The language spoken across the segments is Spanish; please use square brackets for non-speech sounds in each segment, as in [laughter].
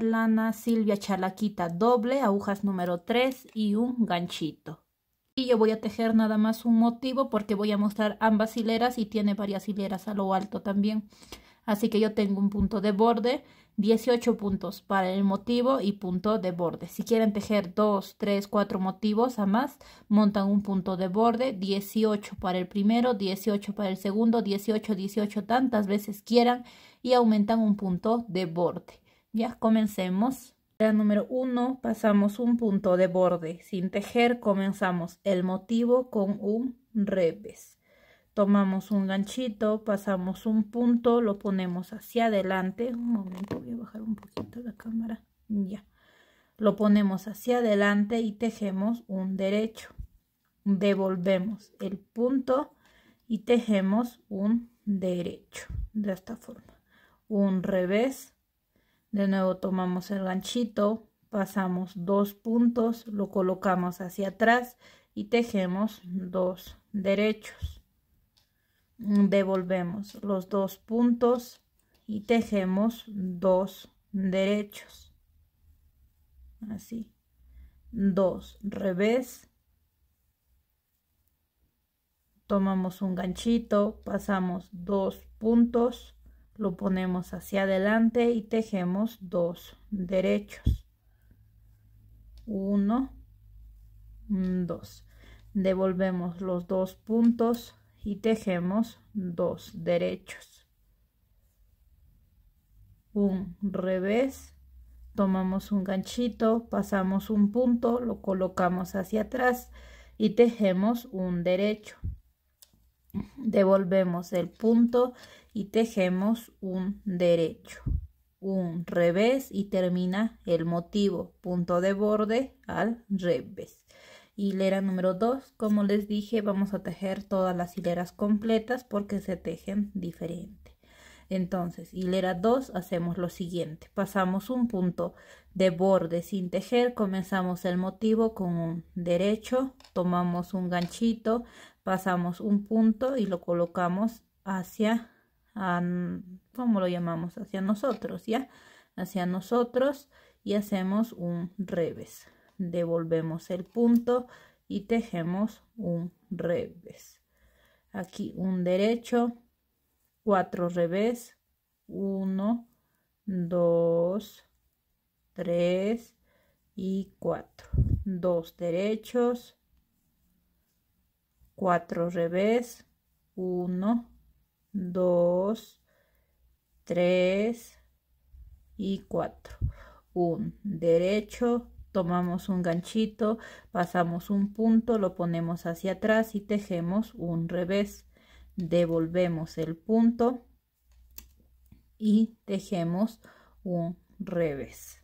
lana Silvia Chalaquita doble, agujas número 3 y un ganchito. Y yo voy a tejer nada más un motivo porque voy a mostrar ambas hileras y tiene varias hileras a lo alto también. Así que yo tengo un punto de borde, 18 puntos para el motivo y punto de borde. Si quieren tejer 2, 3, 4 motivos a más, montan un punto de borde, 18 para el primero, 18 para el segundo, 18, 18 tantas veces quieran y aumentan un punto de borde. Ya comencemos. La número uno pasamos un punto de borde. Sin tejer comenzamos el motivo con un revés. Tomamos un ganchito, pasamos un punto, lo ponemos hacia adelante. Un momento, voy a bajar un poquito la cámara. Ya. Lo ponemos hacia adelante y tejemos un derecho. Devolvemos el punto y tejemos un derecho. De esta forma. Un revés, de nuevo tomamos el ganchito, pasamos dos puntos, lo colocamos hacia atrás y tejemos dos derechos. Devolvemos los dos puntos y tejemos dos derechos. Así. Dos revés. Tomamos un ganchito, pasamos dos puntos lo ponemos hacia adelante y tejemos dos derechos 1 2 devolvemos los dos puntos y tejemos dos derechos un revés tomamos un ganchito pasamos un punto lo colocamos hacia atrás y tejemos un derecho devolvemos el punto y tejemos un derecho, un revés y termina el motivo, punto de borde al revés. Hilera número 2, como les dije, vamos a tejer todas las hileras completas porque se tejen diferente. Entonces, hilera 2, hacemos lo siguiente. Pasamos un punto de borde sin tejer, comenzamos el motivo con un derecho, tomamos un ganchito, pasamos un punto y lo colocamos hacia como ¿cómo lo llamamos? Hacia nosotros, ¿ya? Hacia nosotros y hacemos un revés. Devolvemos el punto y tejemos un revés. Aquí un derecho, cuatro revés, uno, dos, tres y cuatro. Dos derechos, cuatro revés, uno. 2, 3 y 4. Un derecho, tomamos un ganchito, pasamos un punto, lo ponemos hacia atrás y tejemos un revés. Devolvemos el punto y tejemos un revés.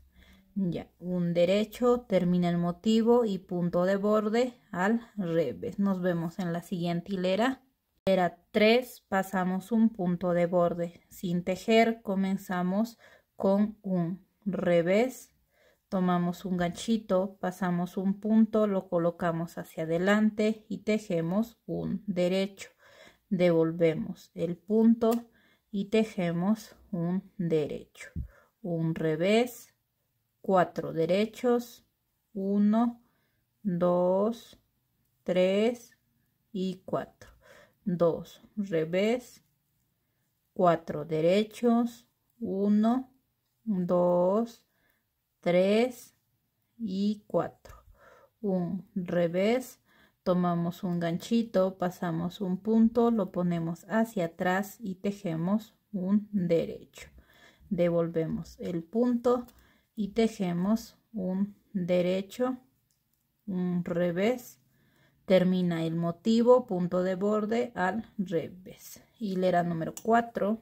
Ya, un derecho, termina el motivo y punto de borde al revés. Nos vemos en la siguiente hilera. Era 3 pasamos un punto de borde. Sin tejer comenzamos con un revés, tomamos un ganchito, pasamos un punto, lo colocamos hacia adelante y tejemos un derecho. Devolvemos el punto y tejemos un derecho. Un revés, cuatro derechos, uno dos tres y cuatro 2, revés, 4, derechos, 1, 2, 3 y 4. Un revés, tomamos un ganchito, pasamos un punto, lo ponemos hacia atrás y tejemos un derecho. Devolvemos el punto y tejemos un derecho, un revés, termina el motivo, punto de borde al revés. Hilera número 4,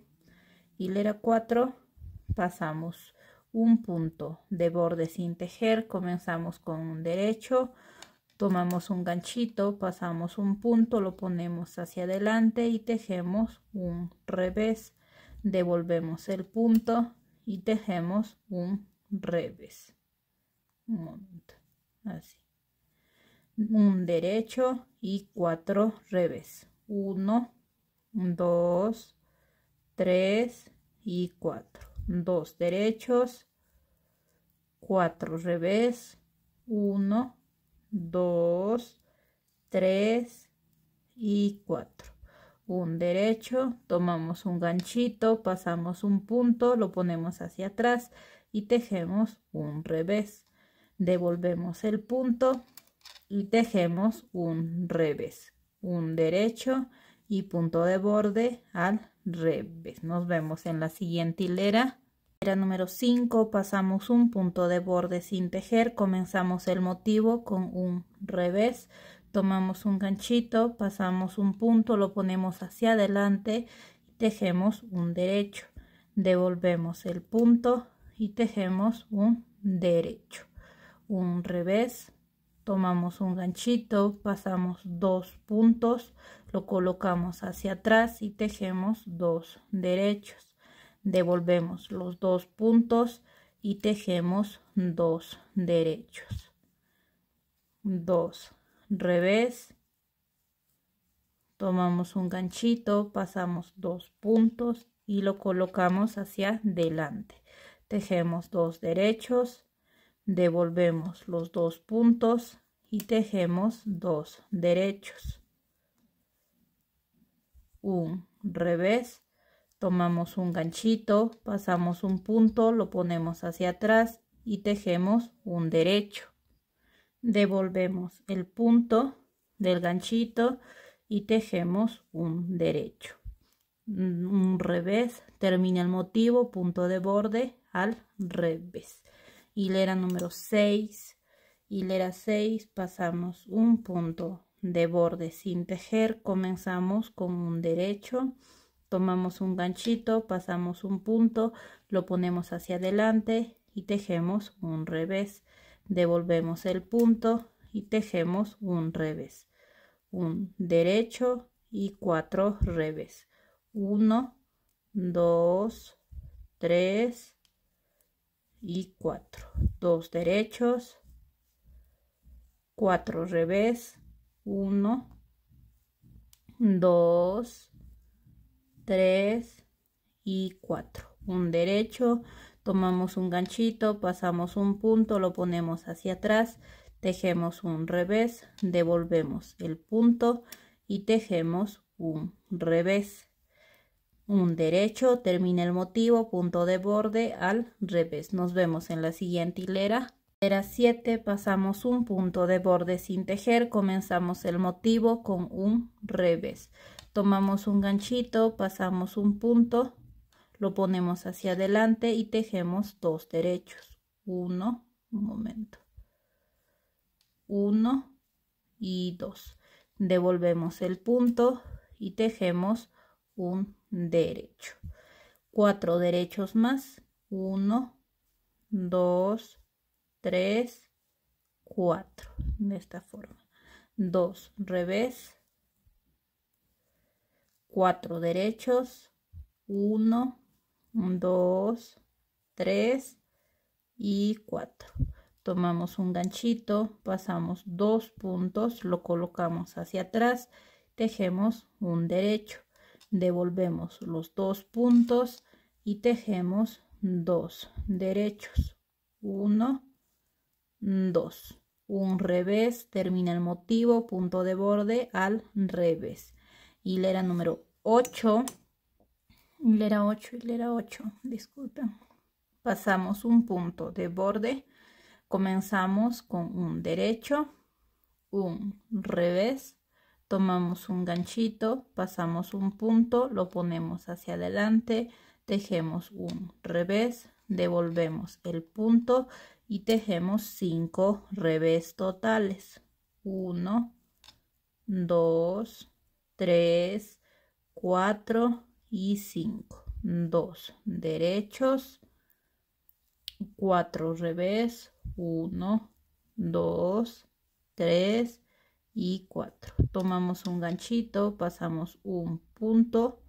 hilera 4, pasamos un punto de borde sin tejer, comenzamos con un derecho, tomamos un ganchito, pasamos un punto, lo ponemos hacia adelante y tejemos un revés, devolvemos el punto y tejemos un revés. Un así un derecho y cuatro revés. 1, 2, 3 y 4. Dos derechos, cuatro revés, 1, 2, 3 y 4. Un derecho, tomamos un ganchito, pasamos un punto, lo ponemos hacia atrás y tejemos un revés. Devolvemos el punto y tejemos un revés, un derecho y punto de borde al revés. Nos vemos en la siguiente hilera. Hilera número 5, pasamos un punto de borde sin tejer, comenzamos el motivo con un revés, tomamos un ganchito, pasamos un punto, lo ponemos hacia adelante y tejemos un derecho. Devolvemos el punto y tejemos un derecho, un revés, tomamos un ganchito, pasamos dos puntos, lo colocamos hacia atrás y tejemos dos derechos. Devolvemos los dos puntos y tejemos dos derechos. Dos, revés. Tomamos un ganchito, pasamos dos puntos y lo colocamos hacia adelante. Tejemos dos derechos devolvemos los dos puntos y tejemos dos derechos un revés tomamos un ganchito pasamos un punto lo ponemos hacia atrás y tejemos un derecho devolvemos el punto del ganchito y tejemos un derecho un revés termina el motivo punto de borde al revés hilera número 6, hilera 6, pasamos un punto de borde sin tejer, comenzamos con un derecho, tomamos un ganchito, pasamos un punto, lo ponemos hacia adelante y tejemos un revés, devolvemos el punto y tejemos un revés, un derecho y cuatro revés, 1, 2, tres y 4. 2 derechos, 4 revés, 1, 2, 3 y 4. Un derecho, tomamos un ganchito, pasamos un punto, lo ponemos hacia atrás, tejemos un revés, devolvemos el punto y tejemos un revés un derecho, termina el motivo, punto de borde al revés. Nos vemos en la siguiente hilera. era 7, pasamos un punto de borde sin tejer, comenzamos el motivo con un revés. Tomamos un ganchito, pasamos un punto, lo ponemos hacia adelante y tejemos dos derechos. Uno, un momento. Uno y dos. Devolvemos el punto y tejemos un derecho. Cuatro derechos más. Uno, dos, tres, cuatro. De esta forma. Dos, revés. Cuatro derechos. Uno, dos, tres y cuatro. Tomamos un ganchito, pasamos dos puntos, lo colocamos hacia atrás, tejemos un derecho devolvemos los dos puntos y tejemos dos derechos Uno, dos. un revés termina el motivo punto de borde al revés hilera número 8 hilera 8 hilera 8 disculpen pasamos un punto de borde comenzamos con un derecho un revés tomamos un ganchito, pasamos un punto, lo ponemos hacia adelante, tejemos un revés, devolvemos el punto y tejemos 5 revés totales. 1, 2, 3, 4 y 5. 2 derechos, 4 revés, 1, 2, 3, y 4 tomamos un ganchito pasamos un punto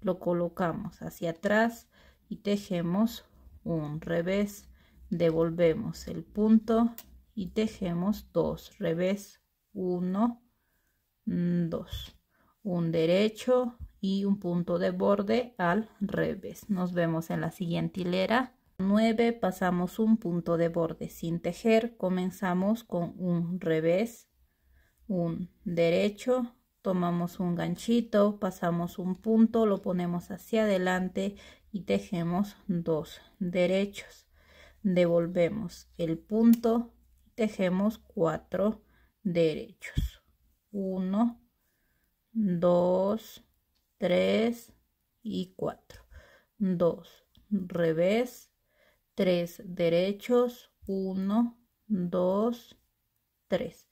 lo colocamos hacia atrás y tejemos un revés devolvemos el punto y tejemos dos revés 1 2 un derecho y un punto de borde al revés nos vemos en la siguiente hilera 9 pasamos un punto de borde sin tejer comenzamos con un revés un derecho, tomamos un ganchito, pasamos un punto, lo ponemos hacia adelante y tejemos dos derechos. Devolvemos el punto, tejemos cuatro derechos. uno dos tres y cuatro dos revés, tres derechos, uno dos tres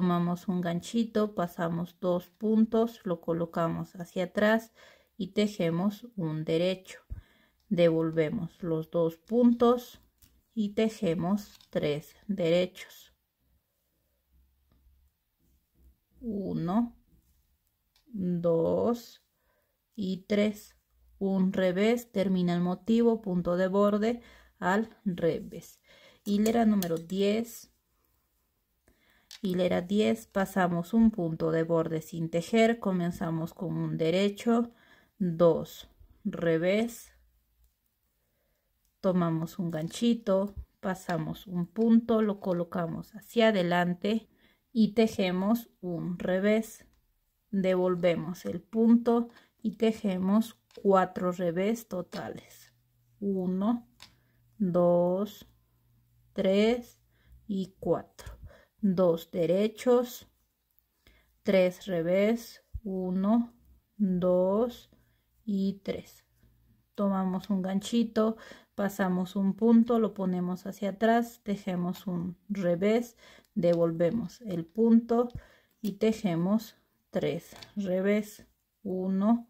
tomamos un ganchito, pasamos dos puntos, lo colocamos hacia atrás y tejemos un derecho. Devolvemos los dos puntos y tejemos tres derechos. Uno, dos y tres. Un revés, termina el motivo, punto de borde al revés. Hilera número 10, hilera 10 pasamos un punto de borde sin tejer comenzamos con un derecho dos revés tomamos un ganchito pasamos un punto lo colocamos hacia adelante y tejemos un revés devolvemos el punto y tejemos cuatro revés totales 1 2 3 y 4 dos derechos, tres revés, uno, dos y tres. Tomamos un ganchito, pasamos un punto, lo ponemos hacia atrás, tejemos un revés, devolvemos el punto y tejemos tres revés, uno,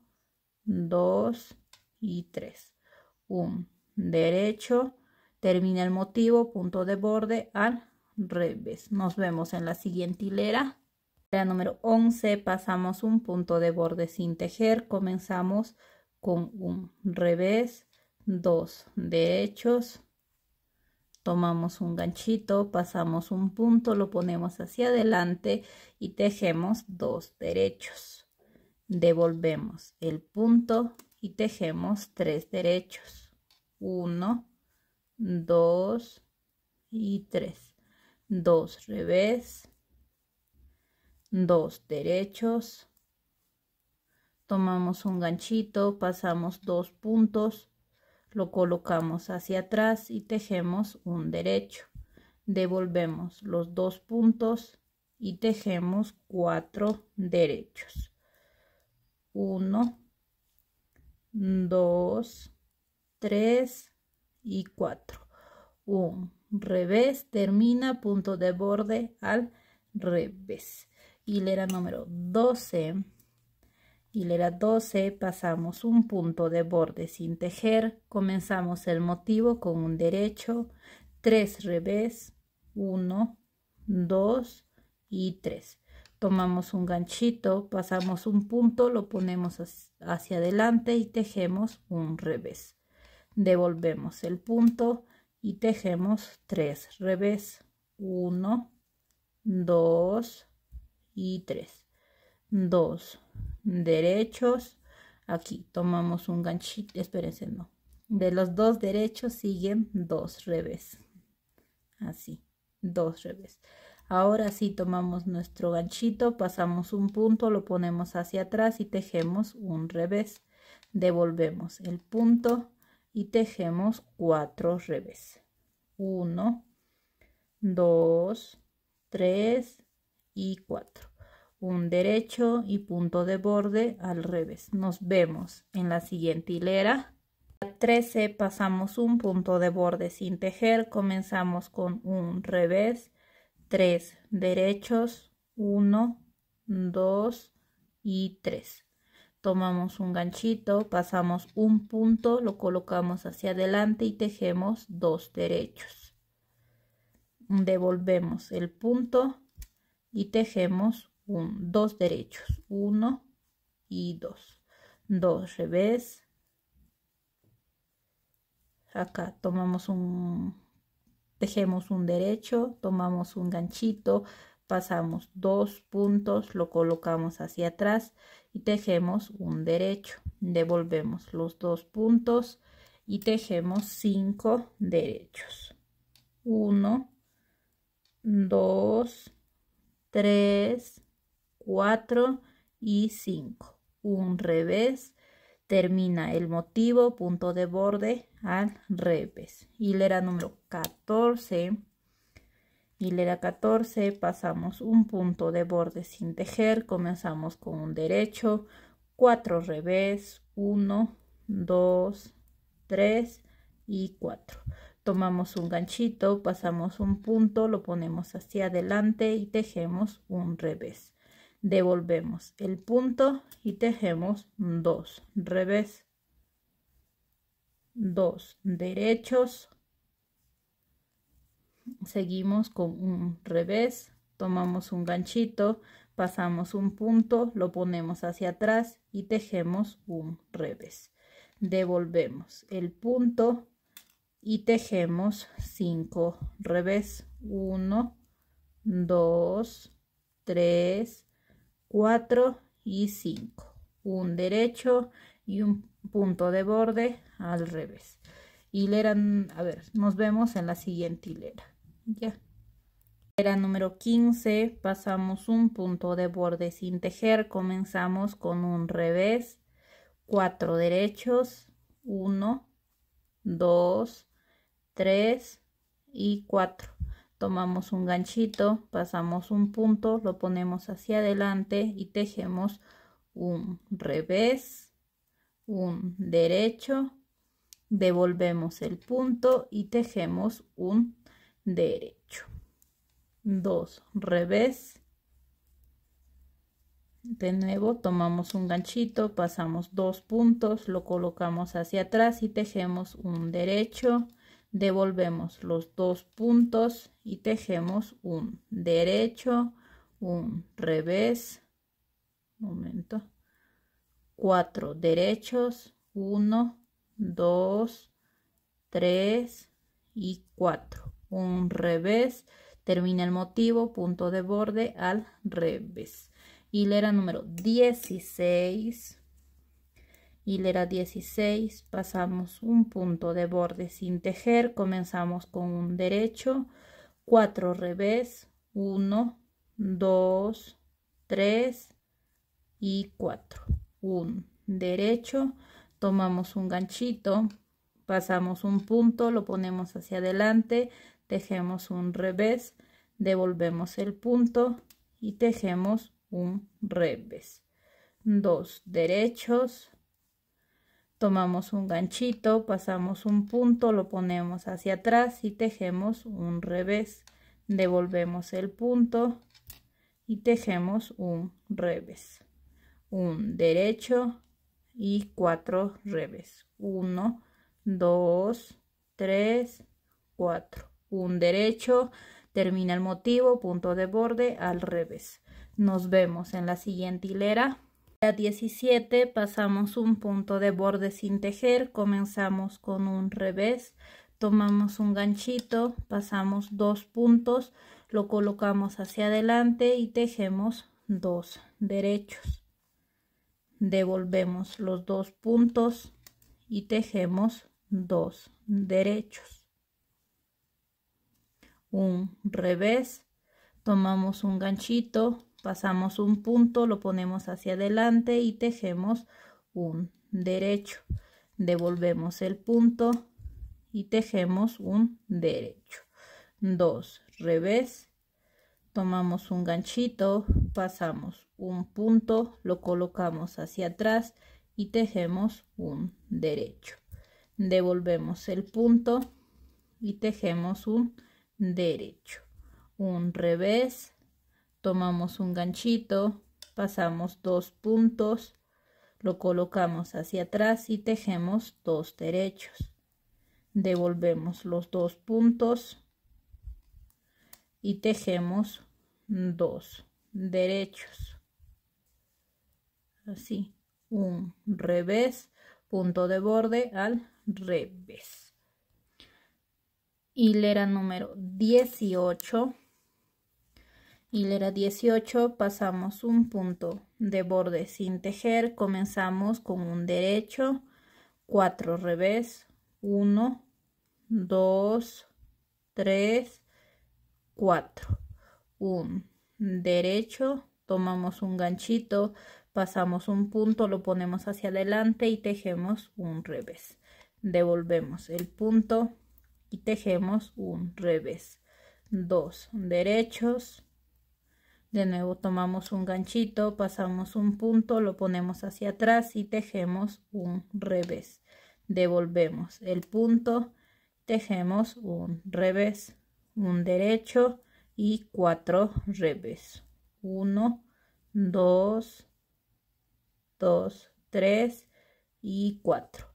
dos y tres. Un derecho, termina el motivo, punto de borde al revés. Nos vemos en la siguiente hilera. La número 11 pasamos un punto de borde sin tejer. Comenzamos con un revés, dos derechos. Tomamos un ganchito, pasamos un punto, lo ponemos hacia adelante y tejemos dos derechos. Devolvemos el punto y tejemos tres derechos. uno dos y tres dos revés, dos derechos, tomamos un ganchito, pasamos dos puntos, lo colocamos hacia atrás y tejemos un derecho. Devolvemos los dos puntos y tejemos cuatro derechos. uno dos tres y cuatro Uno revés, termina punto de borde al revés. Hilera número 12. Hilera 12, pasamos un punto de borde sin tejer, comenzamos el motivo con un derecho, 3 revés, 1, 2 y 3. Tomamos un ganchito, pasamos un punto, lo ponemos hacia adelante y tejemos un revés. Devolvemos el punto, y tejemos tres revés uno dos y tres dos derechos aquí tomamos un ganchito espérense no de los dos derechos siguen dos revés así dos revés ahora sí tomamos nuestro ganchito pasamos un punto lo ponemos hacia atrás y tejemos un revés devolvemos el punto y tejemos cuatro revés 1 2 3 y 4 un derecho y punto de borde al revés nos vemos en la siguiente hilera 13 pasamos un punto de borde sin tejer comenzamos con un revés 3 derechos 1 2 y 3 tomamos un ganchito, pasamos un punto, lo colocamos hacia adelante y tejemos dos derechos. Devolvemos el punto y tejemos un, dos derechos, uno y dos. Dos revés. Acá tomamos un, tejemos un derecho, tomamos un ganchito, pasamos dos puntos, lo colocamos hacia atrás y tejemos un derecho devolvemos los dos puntos y tejemos cinco derechos 1 2 3 4 y 5 un revés termina el motivo punto de borde al revés hilera número 14 hilera 14 pasamos un punto de borde sin tejer comenzamos con un derecho 4 revés 1 2 3 y 4 tomamos un ganchito pasamos un punto lo ponemos hacia adelante y tejemos un revés devolvemos el punto y tejemos 2 revés 2 derechos seguimos con un revés, tomamos un ganchito, pasamos un punto, lo ponemos hacia atrás y tejemos un revés. Devolvemos el punto y tejemos cinco revés. Uno, dos, tres, cuatro y cinco. Un derecho y un punto de borde al revés. Hilera, a ver, nos vemos en la siguiente hilera ya era número 15 pasamos un punto de borde sin tejer comenzamos con un revés cuatro derechos 1 2 3 y 4 tomamos un ganchito pasamos un punto lo ponemos hacia adelante y tejemos un revés un derecho devolvemos el punto y tejemos un derecho. dos revés. De nuevo tomamos un ganchito, pasamos dos puntos, lo colocamos hacia atrás y tejemos un derecho. Devolvemos los dos puntos y tejemos un derecho, un revés. Momento. Cuatro derechos, uno, dos, tres y cuatro un revés, termina el motivo, punto de borde al revés. Hilera número 16. Hilera 16, pasamos un punto de borde sin tejer, comenzamos con un derecho, 4 revés, 1, 2, 3 y 4. Un derecho, tomamos un ganchito, pasamos un punto, lo ponemos hacia adelante, tejemos un revés, devolvemos el punto y tejemos un revés. Dos derechos, tomamos un ganchito, pasamos un punto, lo ponemos hacia atrás y tejemos un revés. Devolvemos el punto y tejemos un revés. Un derecho y cuatro revés. Uno, dos, tres, cuatro un derecho, termina el motivo, punto de borde al revés. Nos vemos en la siguiente hilera. La 17 pasamos un punto de borde sin tejer, comenzamos con un revés, tomamos un ganchito, pasamos dos puntos, lo colocamos hacia adelante y tejemos dos derechos. Devolvemos los dos puntos y tejemos dos derechos un revés, tomamos un ganchito, pasamos un punto, lo ponemos hacia adelante y tejemos un derecho. Devolvemos el punto y tejemos un derecho. dos revés, tomamos un ganchito, pasamos un punto, lo colocamos hacia atrás y tejemos un derecho. Devolvemos el punto y tejemos un derecho. Un revés, tomamos un ganchito, pasamos dos puntos, lo colocamos hacia atrás y tejemos dos derechos. Devolvemos los dos puntos y tejemos dos derechos. Así, un revés, punto de borde al revés hilera número 18 hilera 18 pasamos un punto de borde sin tejer comenzamos con un derecho Cuatro revés 1 2 3 4 un derecho tomamos un ganchito pasamos un punto lo ponemos hacia adelante y tejemos un revés devolvemos el punto y tejemos un revés. dos derechos. De nuevo tomamos un ganchito, pasamos un punto, lo ponemos hacia atrás y tejemos un revés. Devolvemos el punto, tejemos un revés, un derecho y cuatro revés. uno dos dos tres y cuatro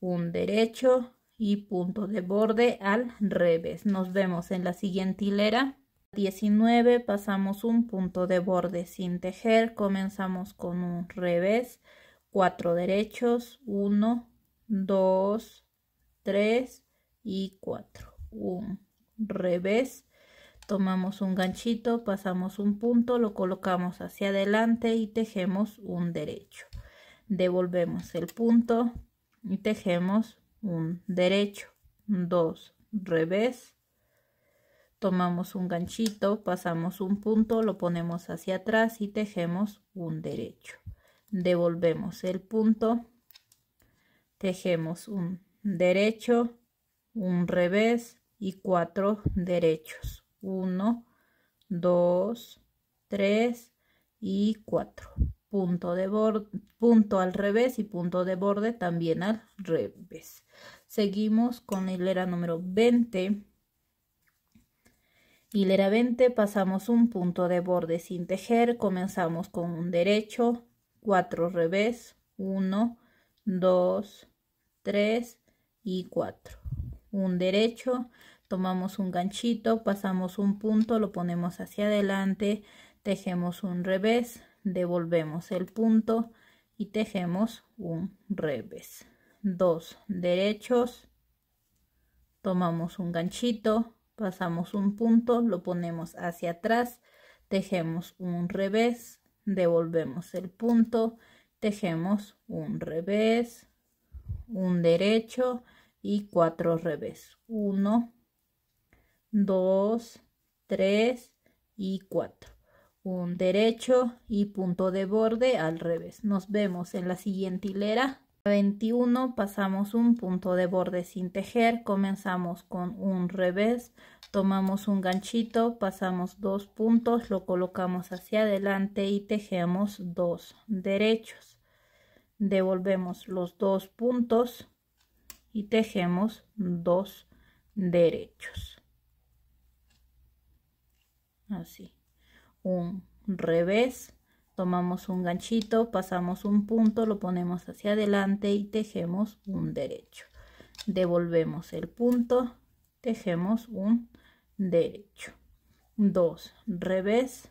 Un derecho, y punto de borde al revés. Nos vemos en la siguiente hilera. 19 pasamos un punto de borde sin tejer, comenzamos con un revés, cuatro derechos, 1, 2, 3 y 4. Un revés, tomamos un ganchito, pasamos un punto, lo colocamos hacia adelante y tejemos un derecho. Devolvemos el punto y tejemos un derecho, dos, revés, tomamos un ganchito, pasamos un punto, lo ponemos hacia atrás y tejemos un derecho. Devolvemos el punto, tejemos un derecho, un revés y cuatro derechos. Uno, dos, tres y cuatro punto, de borde, punto al revés y punto de borde también al revés. Seguimos con hilera número 20. Hilera 20, pasamos un punto de borde sin tejer, comenzamos con un derecho, cuatro revés, 1, 2, 3 y 4. Un derecho, tomamos un ganchito, pasamos un punto, lo ponemos hacia adelante, tejemos un revés, devolvemos el punto y tejemos un revés. Dos derechos, tomamos un ganchito, pasamos un punto, lo ponemos hacia atrás, tejemos un revés, devolvemos el punto, tejemos un revés, un derecho y cuatro revés. Uno, dos, tres y cuatro un derecho y punto de borde al revés. Nos vemos en la siguiente hilera. 21 pasamos un punto de borde sin tejer, comenzamos con un revés, tomamos un ganchito, pasamos dos puntos, lo colocamos hacia adelante y tejemos dos derechos. Devolvemos los dos puntos y tejemos dos derechos. Así un revés, tomamos un ganchito, pasamos un punto, lo ponemos hacia adelante y tejemos un derecho. Devolvemos el punto, tejemos un derecho. dos revés,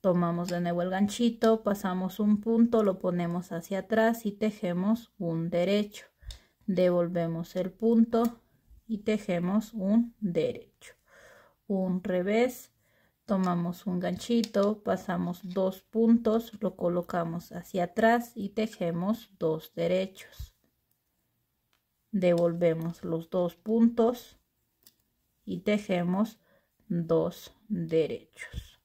tomamos de nuevo el ganchito, pasamos un punto, lo ponemos hacia atrás y tejemos un derecho. Devolvemos el punto y tejemos un derecho. Un revés, tomamos un ganchito, pasamos dos puntos, lo colocamos hacia atrás y tejemos dos derechos. Devolvemos los dos puntos y tejemos dos derechos.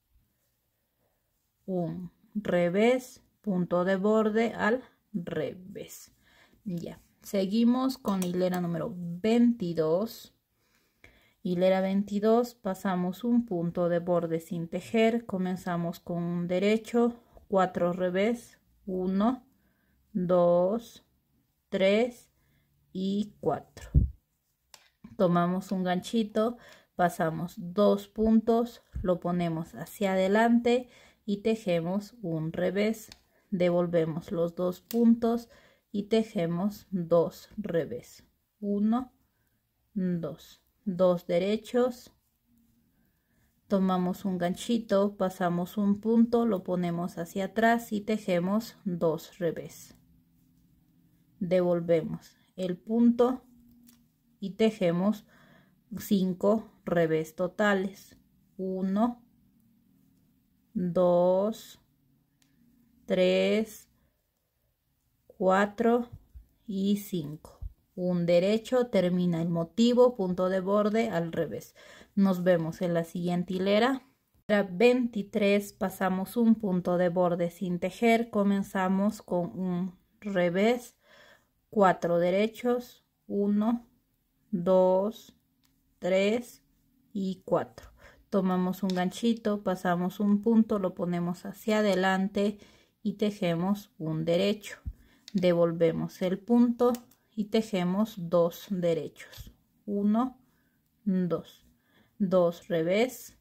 Un revés, punto de borde al revés. Ya, seguimos con hilera número 22 Hilera 22 pasamos un punto de borde sin tejer, comenzamos con un derecho, 4 revés, 1, 2, 3 y 4. Tomamos un ganchito, pasamos dos puntos, lo ponemos hacia adelante y tejemos un revés. Devolvemos los dos puntos y tejemos dos revés. 1, 2 dos derechos, tomamos un ganchito, pasamos un punto, lo ponemos hacia atrás y tejemos dos revés. Devolvemos el punto y tejemos cinco revés totales. 1, 2, tres, 4 y 5 un derecho, termina el motivo, punto de borde al revés. Nos vemos en la siguiente hilera. 23 pasamos un punto de borde sin tejer, comenzamos con un revés, cuatro derechos, 1, 2, 3 y 4. Tomamos un ganchito, pasamos un punto, lo ponemos hacia adelante y tejemos un derecho. Devolvemos el punto, y tejemos dos derechos 1 2 2 revés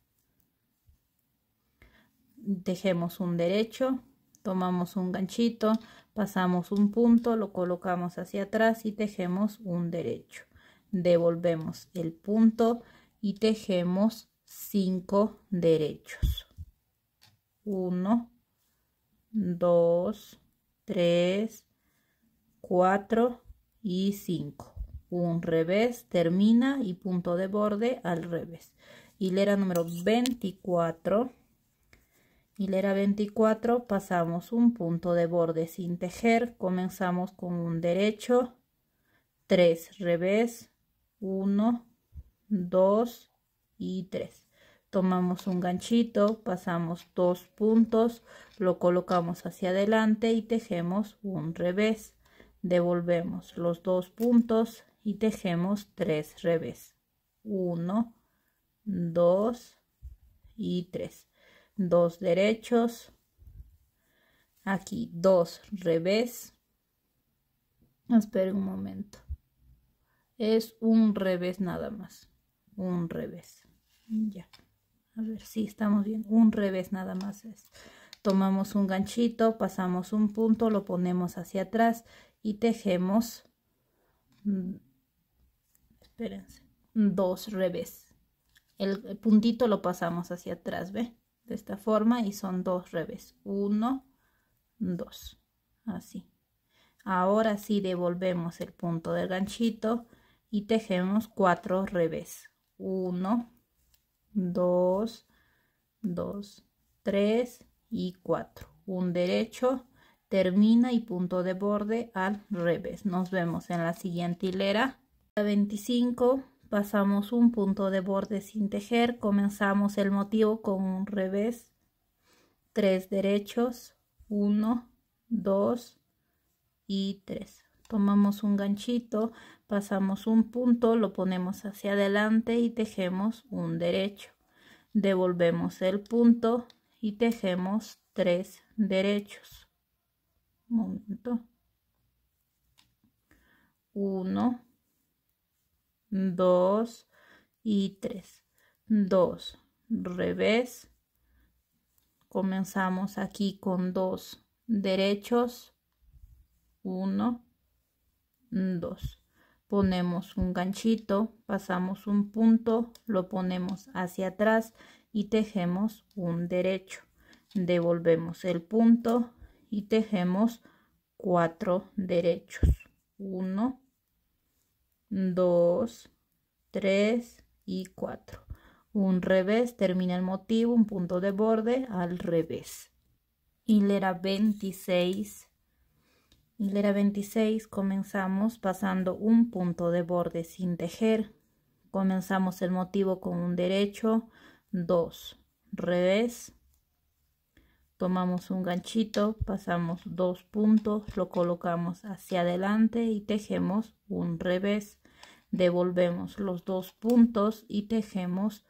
tejemos un derecho tomamos un ganchito pasamos un punto lo colocamos hacia atrás y tejemos un derecho devolvemos el punto y tejemos 5 derechos 1 2 3 4 y 5. Un revés termina y punto de borde al revés. Hilera número 24. Hilera 24 pasamos un punto de borde sin tejer. Comenzamos con un derecho, 3 revés, 1, 2 y 3. Tomamos un ganchito, pasamos dos puntos, lo colocamos hacia adelante y tejemos un revés devolvemos los dos puntos y tejemos tres revés uno dos y tres dos derechos aquí dos revés esperen un momento es un revés nada más un revés ya a ver si estamos bien un revés nada más es tomamos un ganchito pasamos un punto lo ponemos hacia atrás y tejemos mm, dos revés. El puntito lo pasamos hacia atrás, ¿ve? De esta forma y son dos revés. Uno, dos. Así. Ahora sí devolvemos el punto del ganchito y tejemos cuatro revés. Uno, dos, dos, tres y cuatro. Un derecho, termina y punto de borde al revés. Nos vemos en la siguiente hilera. La 25 pasamos un punto de borde sin tejer, comenzamos el motivo con un revés, tres derechos, 1, 2 y 3. Tomamos un ganchito, pasamos un punto, lo ponemos hacia adelante y tejemos un derecho. Devolvemos el punto y tejemos tres derechos momento 1 2 y 3 2 revés comenzamos aquí con 2 derechos 1 2 ponemos un ganchito pasamos un punto lo ponemos hacia atrás y tejemos un derecho devolvemos el punto y tejemos cuatro derechos 1 2 3 y 4 un revés termina el motivo un punto de borde al revés hilera 26 hilera 26 comenzamos pasando un punto de borde sin tejer comenzamos el motivo con un derecho dos revés tomamos un ganchito pasamos dos puntos lo colocamos hacia adelante y tejemos un revés devolvemos los dos puntos y tejemos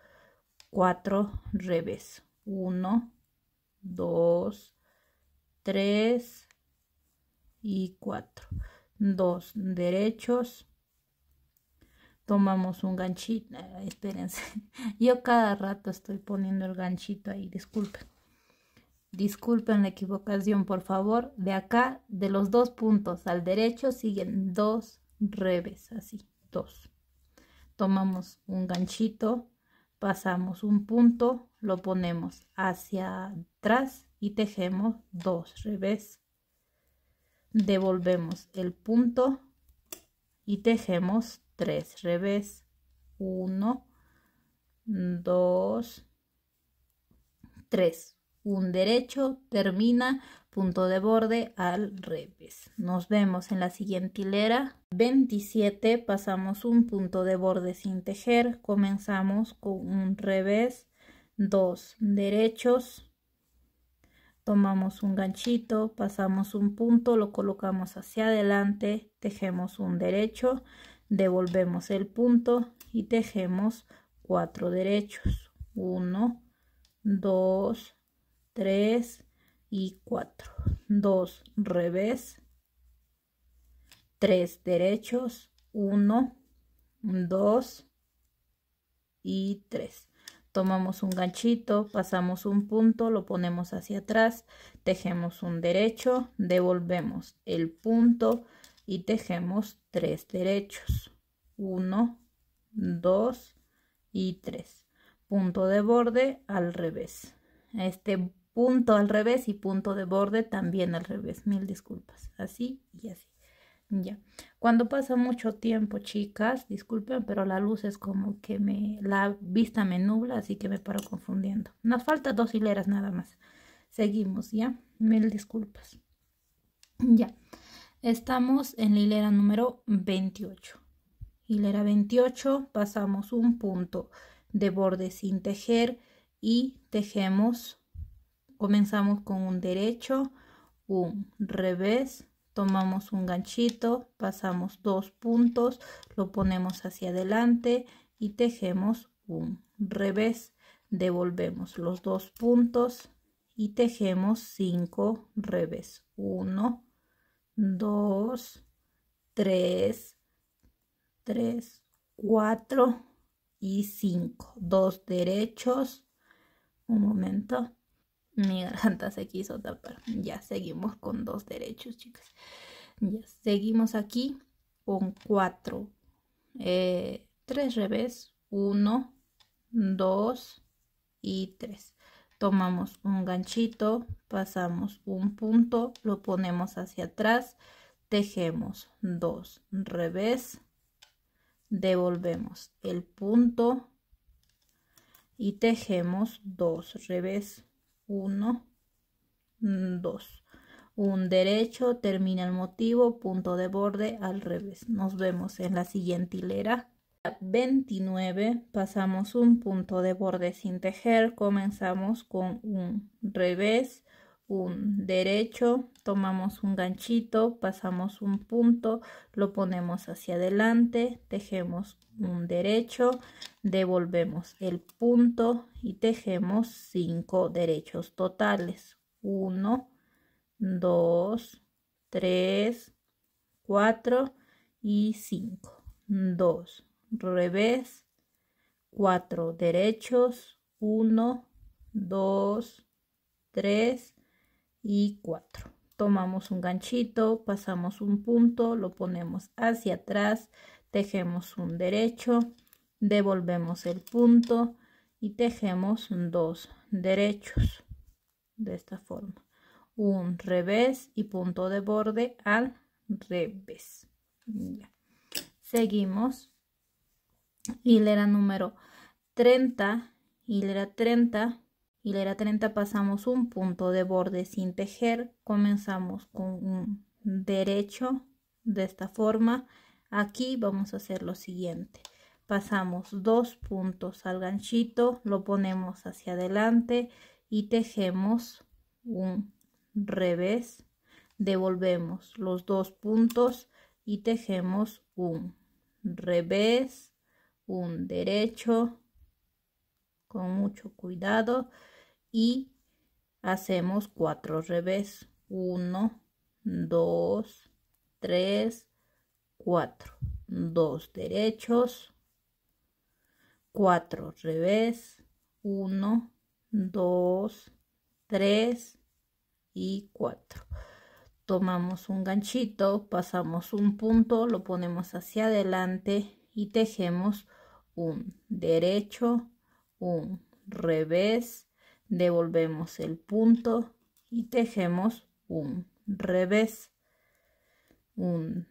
cuatro revés Uno, dos, tres y cuatro. Dos derechos tomamos un ganchito espérense [laughs] yo cada rato estoy poniendo el ganchito ahí disculpen Disculpen la equivocación, por favor. De acá, de los dos puntos al derecho, siguen dos revés así, dos. Tomamos un ganchito, pasamos un punto, lo ponemos hacia atrás y tejemos dos revés. Devolvemos el punto y tejemos tres revés. Uno, dos, tres un derecho, termina, punto de borde al revés. Nos vemos en la siguiente hilera. 27, pasamos un punto de borde sin tejer, comenzamos con un revés, dos derechos, tomamos un ganchito, pasamos un punto, lo colocamos hacia adelante, tejemos un derecho, devolvemos el punto y tejemos cuatro derechos. 1, 2, 3 y 4. 2 revés, 3 derechos, 1, 2 y 3. Tomamos un ganchito, pasamos un punto, lo ponemos hacia atrás, tejemos un derecho, devolvemos el punto y tejemos 3 derechos. 1, 2 y 3. Punto de borde al revés. Este punto al revés y punto de borde también al revés. Mil disculpas. Así y así. Ya. Cuando pasa mucho tiempo, chicas, disculpen, pero la luz es como que me, la vista me nubla, así que me paro confundiendo. Nos faltan dos hileras nada más. Seguimos, ¿ya? Mil disculpas. Ya. Estamos en la hilera número 28. Hilera 28, pasamos un punto de borde sin tejer y tejemos Comenzamos con un derecho, un revés, tomamos un ganchito, pasamos dos puntos, lo ponemos hacia adelante y tejemos un revés. Devolvemos los dos puntos y tejemos cinco revés. uno, dos, tres, tres, 4 y cinco, Dos derechos. Un momento. Mi garganta se quiso tapar. Ya seguimos con dos derechos, chicas. Ya seguimos aquí con cuatro. Eh, tres revés. Uno, dos y tres. Tomamos un ganchito, pasamos un punto, lo ponemos hacia atrás, tejemos dos revés, devolvemos el punto y tejemos dos revés 1, 2. Mm, un derecho, termina el motivo, punto de borde al revés. Nos vemos en la siguiente hilera. 29 pasamos un punto de borde sin tejer, comenzamos con un revés, un derecho, tomamos un ganchito, pasamos un punto, lo ponemos hacia adelante, tejemos un derecho, devolvemos el punto y tejemos cinco derechos totales. 1, 2, 3, 4 y 5. 2, revés, 4 derechos, 1, 2, 3, y 4. Tomamos un ganchito, pasamos un punto, lo ponemos hacia atrás, tejemos un derecho, devolvemos el punto y tejemos dos derechos de esta forma. Un revés y punto de borde al revés. Seguimos. Hilera número 30, hilera 30, hilera 30 pasamos un punto de borde sin tejer comenzamos con un derecho de esta forma aquí vamos a hacer lo siguiente pasamos dos puntos al ganchito lo ponemos hacia adelante y tejemos un revés devolvemos los dos puntos y tejemos un revés un derecho con mucho cuidado y hacemos cuatro revés 1 2 3 4 2 derechos 4 revés 1 2 3 y 4 tomamos un ganchito pasamos un punto lo ponemos hacia adelante y tejemos un derecho un revés devolvemos el punto y tejemos un revés, un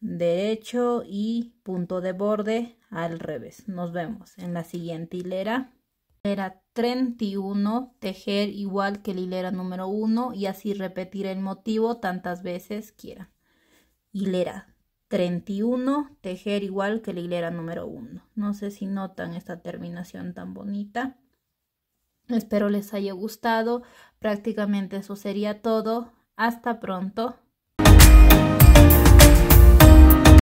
derecho y punto de borde al revés. Nos vemos en la siguiente hilera. Hilera 31, tejer igual que la hilera número 1 y así repetir el motivo tantas veces quiera Hilera 31, tejer igual que la hilera número 1. No sé si notan esta terminación tan bonita. Espero les haya gustado. Prácticamente eso sería todo. Hasta pronto.